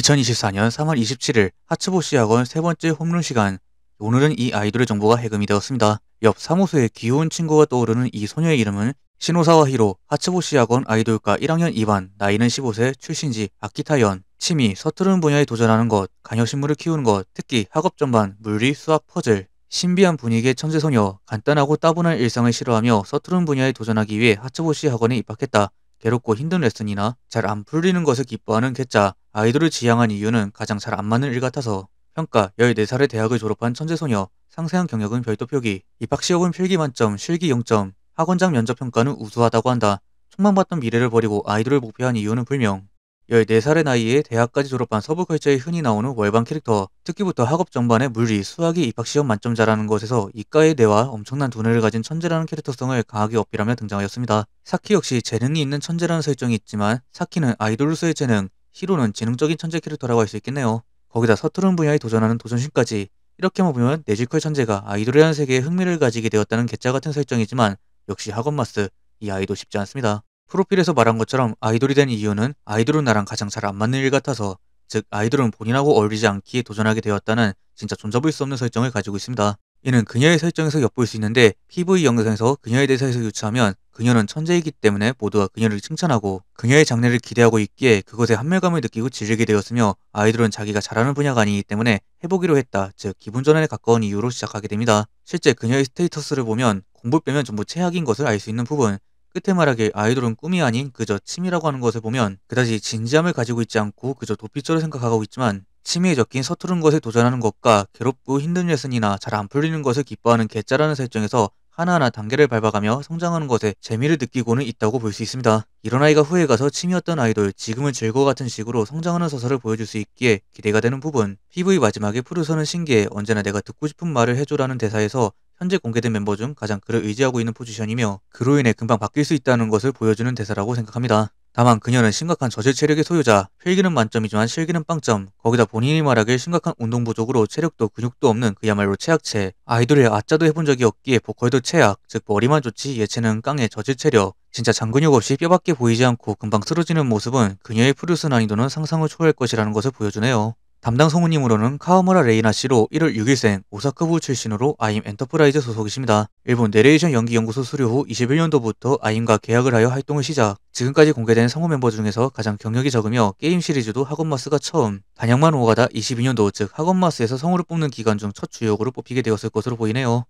2024년 3월 27일 하츠보 시학원 세 번째 홈런 시간 오늘은 이 아이돌의 정보가 해금이 되었습니다. 옆 사무소에 귀여운 친구가 떠오르는 이 소녀의 이름은 신호사와 히로 하츠보 시학원 아이돌과 1학년 2반 나이는 15세 출신지 아키타현 취미 서투른 분야에 도전하는 것 간여신물을 키우는 것 특히 학업 전반 물리 수학 퍼즐 신비한 분위기의 천재 소녀 간단하고 따분한 일상을 싫어하며 서투른 분야에 도전하기 위해 하츠보 시 학원에 입학했다. 괴롭고 힘든 레슨이나 잘 안 풀리는 것을 기뻐하는 개짜, 아이돌을 지향한 이유는 가장 잘 안 맞는 일 같아서 평가 1 4살에 대학을 졸업한 천재소녀, 상세한 경력은 별도 표기, 입학 시험은 필기 만점, 실기 0점, 학원장 면접 평가는 우수하다고 한다. 촉망받던 미래를 버리고 아이돌을 목표한 이유는 불명. 14살의 나이에 대학까지 졸업한 서부 컬처의 흔히 나오는 월반 캐릭터, 특히부터 학업 전반에 물리, 수학이 입학시험 만점자라는 것에서 이과의 뇌와 엄청난 두뇌를 가진 천재라는 캐릭터성을 강하게 어필하며 등장하였습니다. 사키 역시 재능이 있는 천재라는 설정이 있지만 사키는 아이돌로서의 재능, 히로는 지능적인 천재 캐릭터라고 할 수 있겠네요. 거기다 서투른 분야에 도전하는 도전심까지 이렇게만 보면 내지컬 천재가 아이돌이라는 세계에 흥미를 가지게 되었다는 괴짜 같은 설정이지만 역시 학원마스, 이 아이도 쉽지 않습니다. 프로필에서 말한 것처럼 아이돌이 된 이유는 아이돌은 나랑 가장 잘 안 맞는 일 같아서 즉 아이돌은 본인하고 어울리지 않기에 도전하게 되었다는 진짜 존잡을 수 없는 설정을 가지고 있습니다. 이는 그녀의 설정에서 엿볼 수 있는데 PV 영상에서 그녀에 대해서 유추하면 그녀는 천재이기 때문에 모두가 그녀를 칭찬하고 그녀의 장래를 기대하고 있기에 그것에 한멸감을 느끼고 질리게 되었으며 아이돌은 자기가 잘하는 분야가 아니기 때문에 해보기로 했다 즉 기분 전환에 가까운 이유로 시작하게 됩니다. 실제 그녀의 스테이터스를 보면 공부 빼면 전부 최악인 것을 알 수 있는 부분 끝에 말하기 아이돌은 꿈이 아닌 그저 침이라고 하는 것을 보면 그다지 진지함을 가지고 있지 않고 그저 도피처를 생각하고 있지만 침미에 적힌 서투른 것에 도전하는 것과 괴롭고 힘든 레슨이나 잘 안 풀리는 것을 기뻐하는 개짜라는 설정에서 하나하나 단계를 밟아가며 성장하는 것에 재미를 느끼고는 있다고 볼 수 있습니다. 이런 아이가 후에 가서 침이었던 아이돌, 지금은 즐거 같은 식으로 성장하는 서사를 보여줄 수 있기에 기대가 되는 부분, PV 마지막에 푸르서는 신기해 언제나 내가 듣고 싶은 말을 해줘라는 대사에서 현재 공개된 멤버 중 가장 그를 의지하고 있는 포지션이며 그로 인해 금방 바뀔 수 있다는 것을 보여주는 대사라고 생각합니다. 다만 그녀는 심각한 저질 체력의 소유자, 필기는 만점이지만 실기는 빵점, 거기다 본인이 말하길 심각한 운동 부족으로 체력도 근육도 없는 그야말로 최악체, 아이돌의 아짜도 해본 적이 없기에 보컬도 최악, 즉 머리만 좋지 예체능 깡의 저질 체력, 진짜 장근육 없이 뼈밖에 보이지 않고 금방 쓰러지는 모습은 그녀의 프루스 난이도는 상상을 초월할 것이라는 것을 보여주네요. 담당 성우님으로는 카우무라 레이나 씨로 1월 6일생 오사카부 출신으로 아임 엔터프라이즈 소속이십니다. 일본 내레이션 연기연구소 수료 후 21년도부터 아임과 계약을 하여 활동을 시작. 지금까지 공개된 성우 멤버 중에서 가장 경력이 적으며 게임 시리즈도 학원마스가 처음, 단양만 오가다 22년도 즉 학원마스에서 성우를 뽑는 기간 중 첫 주역으로 뽑히게 되었을 것으로 보이네요.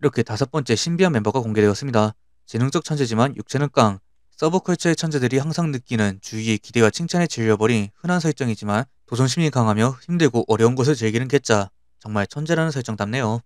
이렇게 다섯 번째 신비한 멤버가 공개되었습니다. 지능적 천재지만 육체는 깡, 서브컬처의 천재들이 항상 느끼는 주위의 기대와 칭찬에 질려버린 흔한 설정이지만 도전심이 강하며 힘들고 어려운 것을 즐기는 개짜 정말 천재라는 설정 답네요.